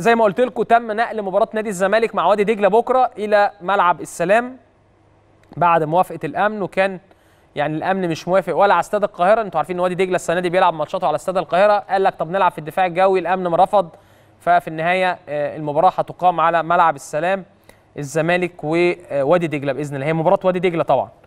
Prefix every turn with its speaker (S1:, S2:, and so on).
S1: زي ما قلت لكم تم نقل مباراه نادي الزمالك مع وادي دجله بكره الى ملعب السلام بعد موافقه الامن وكان يعني الامن مش موافق ولا على استاد القاهره انتوا عارفين ان وادي دجله السنه دي بيلعب ماتشاته على استاد القاهره قال لك طب نلعب في الدفاع الجوي الامن رفض ففي النهايه آه، المباراه هتقام على ملعب السلام الزمالك ووادي آه، دجله باذن الله هي مباراه وادي دجله طبعا